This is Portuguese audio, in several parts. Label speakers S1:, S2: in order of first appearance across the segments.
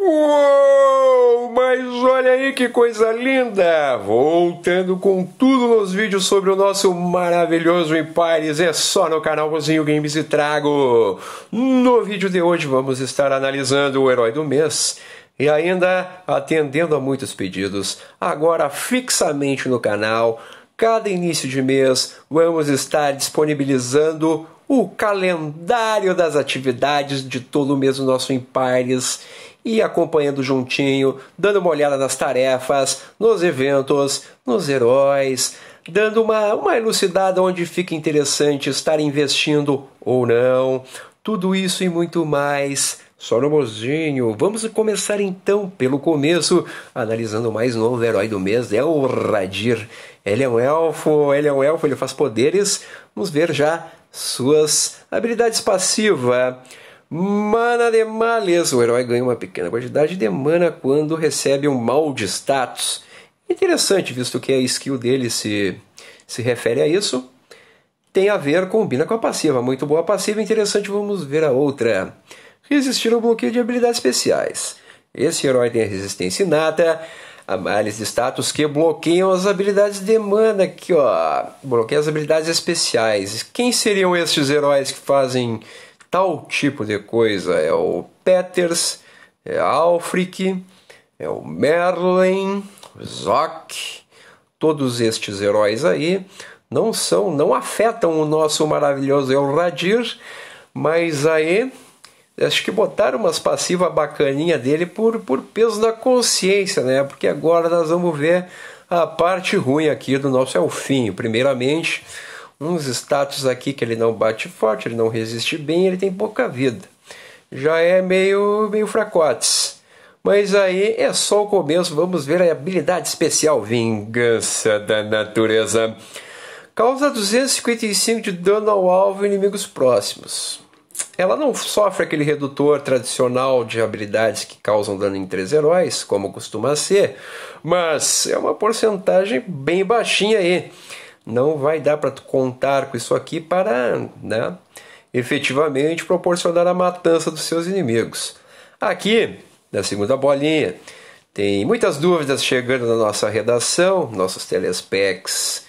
S1: Uou, mas olha aí que coisa linda! Voltando com tudo nos vídeos sobre o nosso maravilhoso Empires, é só no canal Cozinho Games e Trago. No vídeo de hoje vamos estar analisando o herói do mês e ainda atendendo a muitos pedidos, agora fixamente no canal. Cada início de mês vamos estar disponibilizando o calendário das atividades de todo o mês do nosso Empires e acompanhando juntinho, dando uma olhada nas tarefas, nos eventos, nos heróis, dando uma, uma elucidada onde fica interessante estar investindo ou não. Tudo isso e muito mais. Só no mozinho. Vamos começar então pelo começo, analisando o mais novo herói do mês, é o Radir. Ele é um elfo, ele é um elfo, ele faz poderes. Vamos ver já suas habilidades passivas. Mana de males. O herói ganha uma pequena quantidade de mana quando recebe um mal de status. Interessante, visto que a skill dele se, se refere a isso. Tem a ver, combina com a passiva. Muito boa passiva, interessante. Vamos ver a outra. Resistir ao bloqueio de habilidades especiais. Esse herói tem a resistência inata, a males de status que bloqueiam as habilidades de mana aqui, ó. Bloqueia as habilidades especiais. Quem seriam esses heróis que fazem tal tipo de coisa. É o Peters, é Alfric, é o Merlin, Zoc, todos estes heróis aí não são, não afetam o nosso maravilhoso Elradir, mas aí acho que botaram umas passivas bacaninha dele por, por peso da consciência, né? Porque agora nós vamos ver a parte ruim aqui do nosso Elfinho. Primeiramente, uns status aqui que ele não bate forte, ele não resiste bem, ele tem pouca vida. Já é meio, meio fracotes. Mas aí é só o começo, vamos ver a habilidade especial Vingança da Natureza. Causa 255 de dano ao alvo e inimigos próximos. Ela não sofre aquele redutor tradicional de habilidades que causam dano em três heróis, como costuma ser, mas é uma porcentagem bem baixinha aí não vai dar para contar com isso aqui para né, efetivamente proporcionar a matança dos seus inimigos. Aqui, na segunda bolinha, tem muitas dúvidas chegando na nossa redação, nossos telespecs.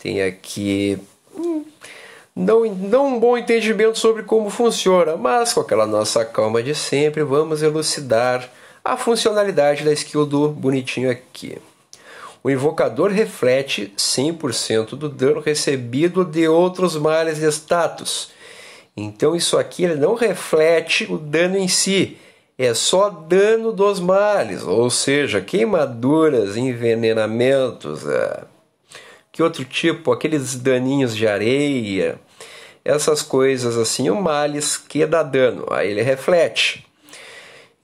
S1: Tem aqui hum, não, não um bom entendimento sobre como funciona, mas com aquela nossa calma de sempre, vamos elucidar a funcionalidade da skill do bonitinho aqui. O invocador reflete 100% do dano recebido de outros males de status. Então isso aqui ele não reflete o dano em si, é só dano dos males, ou seja, queimaduras, envenenamentos, é, que outro tipo, aqueles daninhos de areia, essas coisas assim, o males que dá dano, aí ele reflete.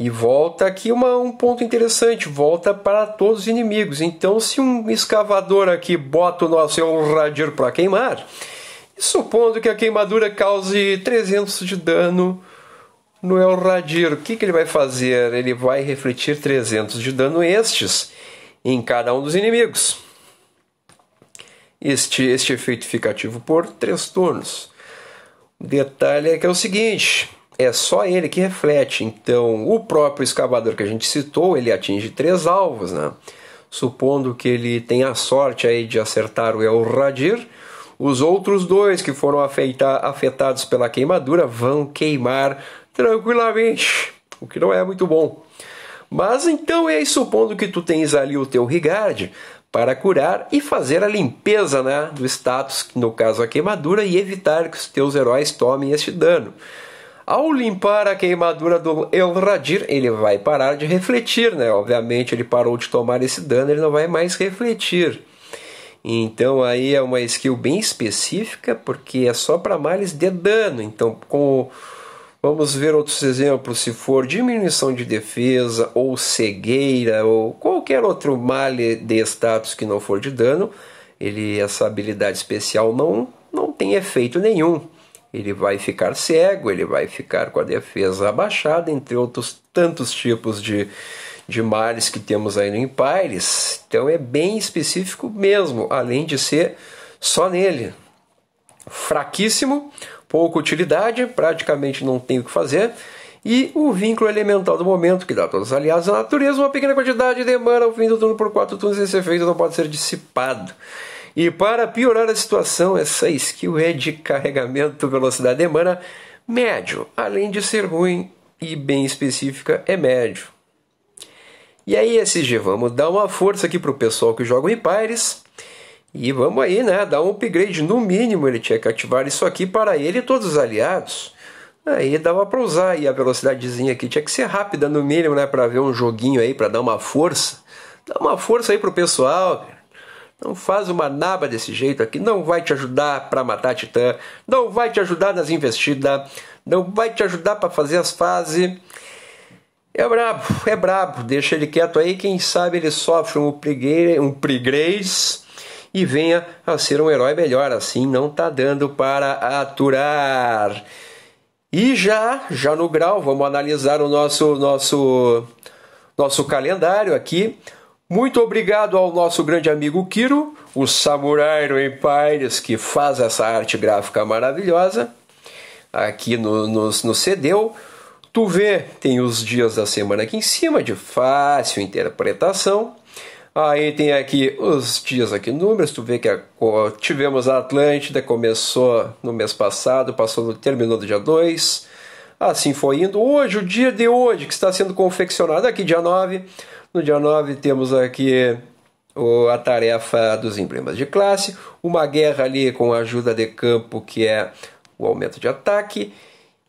S1: E volta aqui uma, um ponto interessante, volta para todos os inimigos. Então, se um escavador aqui bota o nosso Elradir é para queimar, supondo que a queimadura cause 300 de dano no Elradir, o que, que ele vai fazer? Ele vai refletir 300 de dano estes em cada um dos inimigos. Este, este efeito fica ativo por 3 turnos. O detalhe é que é o seguinte é só ele que reflete. Então, o próprio escavador que a gente citou, ele atinge três alvos, né? Supondo que ele tenha a sorte aí de acertar o Radir, os outros dois que foram afeita, afetados pela queimadura vão queimar tranquilamente, o que não é muito bom. Mas então é supondo que tu tens ali o teu Rigard para curar e fazer a limpeza né, do status, no caso a queimadura, e evitar que os teus heróis tomem este dano. Ao limpar a queimadura do Elradir, ele vai parar de refletir, né? Obviamente ele parou de tomar esse dano, ele não vai mais refletir. Então aí é uma skill bem específica, porque é só para males de dano. Então, com vamos ver outros exemplos, se for diminuição de defesa ou cegueira ou qualquer outro male de status que não for de dano, ele essa habilidade especial não não tem efeito nenhum ele vai ficar cego, ele vai ficar com a defesa abaixada, entre outros tantos tipos de, de males que temos aí no Empires. Então é bem específico mesmo, além de ser só nele. Fraquíssimo, pouca utilidade, praticamente não tem o que fazer. E o vínculo elemental do momento, que dá a todos os aliados à é natureza, uma pequena quantidade de mana ao fim do turno por quatro turnos, esse efeito não pode ser dissipado. E para piorar a situação, essa skill é de carregamento velocidade mana médio, além de ser ruim e bem específica, é médio. E aí, SG, vamos dar uma força aqui pro pessoal que joga em pares. E vamos aí, né? Dar um upgrade. No mínimo, ele tinha que ativar isso aqui para ele e todos os aliados. Aí dava para usar. E a velocidadezinha aqui tinha que ser rápida, no mínimo, né? Para ver um joguinho aí, para dar uma força. Dá uma força aí pro pessoal, cara. Então faz uma naba desse jeito aqui, não vai te ajudar para matar titã, não vai te ajudar nas investidas, não vai te ajudar para fazer as fases. É brabo, é brabo, deixa ele quieto aí, quem sabe ele sofre um, pregueira, um e venha a ser um herói melhor, assim não tá dando para aturar. E já, já no grau, vamos analisar o nosso nosso nosso calendário aqui. Muito obrigado ao nosso grande amigo Kiro, o Samurai no Empires, que faz essa arte gráfica maravilhosa aqui nos, no Tu vê, tem os dias da semana aqui em cima, de fácil interpretação. Aí tem aqui os dias aqui números, tu vê que a, tivemos a Atlântida, começou no mês passado, passou no, terminou no dia 2. Assim foi indo. Hoje, o dia de hoje, que está sendo confeccionado aqui, dia 9 no dia 9 temos aqui a tarefa dos emblemas de classe, uma guerra ali com a ajuda de campo que é o aumento de ataque.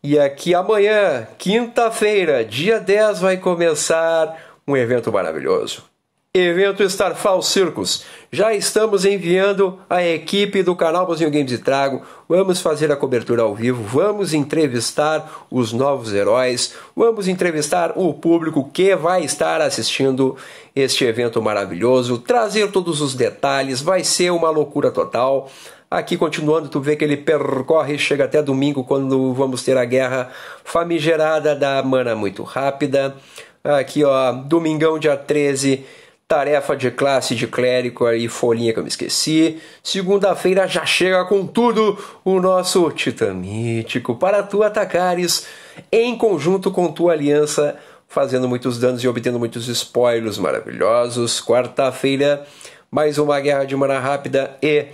S1: E aqui amanhã, quinta-feira, dia 10, vai começar um evento maravilhoso. Evento Starfall Circus. Já estamos enviando a equipe do canal Brasil Games e Trago. Vamos fazer a cobertura ao vivo, vamos entrevistar os novos heróis, vamos entrevistar o público que vai estar assistindo este evento maravilhoso, trazer todos os detalhes, vai ser uma loucura total. Aqui continuando, tu vê que ele percorre, chega até domingo quando vamos ter a guerra famigerada da Mana Muito Rápida. Aqui ó, domingão dia 13 Tarefa de classe de clérigo aí, folhinha que eu me esqueci. Segunda-feira já chega com tudo o nosso Titã Mítico para tu atacares em conjunto com tua aliança, fazendo muitos danos e obtendo muitos spoilers maravilhosos. Quarta-feira, mais uma guerra de mana rápida e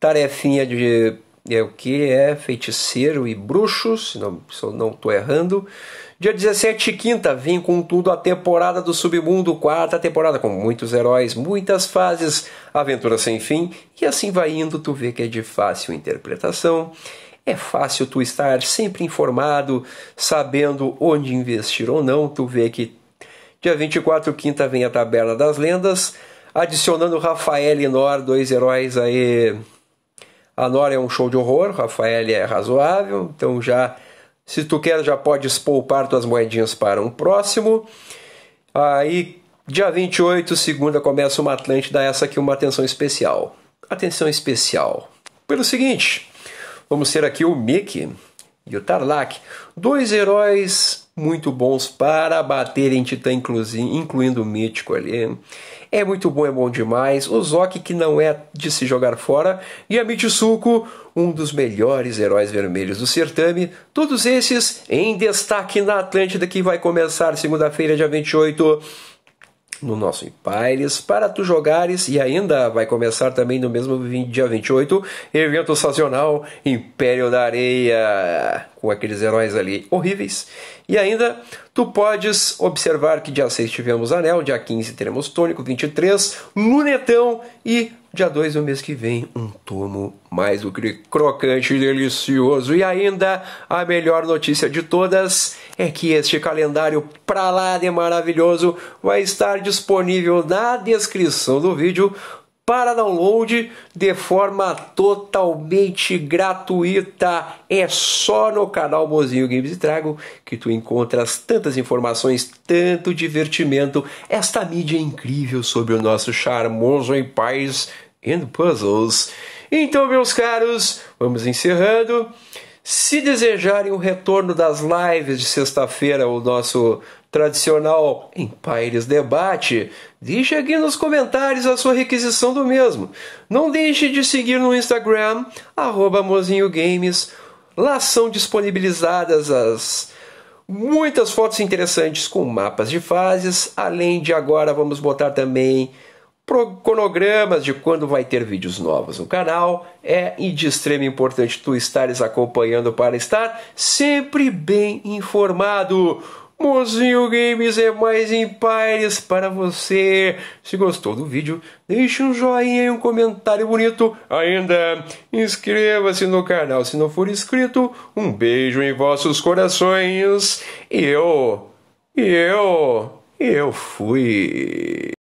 S1: tarefinha de. É o que? É feiticeiro e bruxo, se não estou não errando. Dia 17, quinta, vem com tudo a temporada do Submundo, quarta temporada, com muitos heróis, muitas fases, aventura sem fim, e assim vai indo, tu vê que é de fácil interpretação. É fácil tu estar sempre informado, sabendo onde investir ou não. Tu vê que dia 24, quinta, vem a Tabela das Lendas, adicionando Rafael e Nor, dois heróis aí. A Nor é um show de horror, Rafael é razoável, então já se tu quer, já podes poupar tuas moedinhas para um próximo. Aí, dia 28, segunda, começa uma Atlântida, essa aqui uma atenção especial. Atenção especial. Pelo seguinte, vamos ter aqui o Mickey e o Tarlac, dois heróis muito bons para bater em Titã, incluindo o Mítico ali. É muito bom, é bom demais. O Zok que não é de se jogar fora. E a Mitsuko, um dos melhores heróis vermelhos do certame. Todos esses em destaque na Atlântida, que vai começar segunda-feira, dia 28 no nosso Empires para tu jogares e ainda vai começar também no mesmo 20, dia 28, evento sazonal Império da Areia, com aqueles heróis ali horríveis. E ainda tu podes observar que dia 6 tivemos Anel, dia 15 teremos Tônico, 23 Lunetão e Dia 2 do mês que vem, um tomo mais do que crocante e delicioso. E ainda, a melhor notícia de todas é que este calendário pra lá de maravilhoso vai estar disponível na descrição do vídeo para download de forma totalmente gratuita. É só no canal Mozinho Games e Trago que tu encontras tantas informações, tanto divertimento, esta mídia incrível sobre o nosso charmoso em paz and puzzles. Então, meus caros, vamos encerrando. Se desejarem o retorno das lives de sexta-feira, o nosso tradicional Empires Debate, deixe aqui nos comentários a sua requisição do mesmo. Não deixe de seguir no Instagram, arroba Lá são disponibilizadas as muitas fotos interessantes com mapas de fases, além de agora vamos botar também cronogramas de quando vai ter vídeos novos no canal. É de extrema importância tu estares acompanhando para estar sempre bem informado. Mozinho Games é mais em pares para você. Se gostou do vídeo, deixe um joinha e um comentário bonito. Ainda inscreva-se no canal se não for inscrito. Um beijo em vossos corações. E eu, eu, eu fui.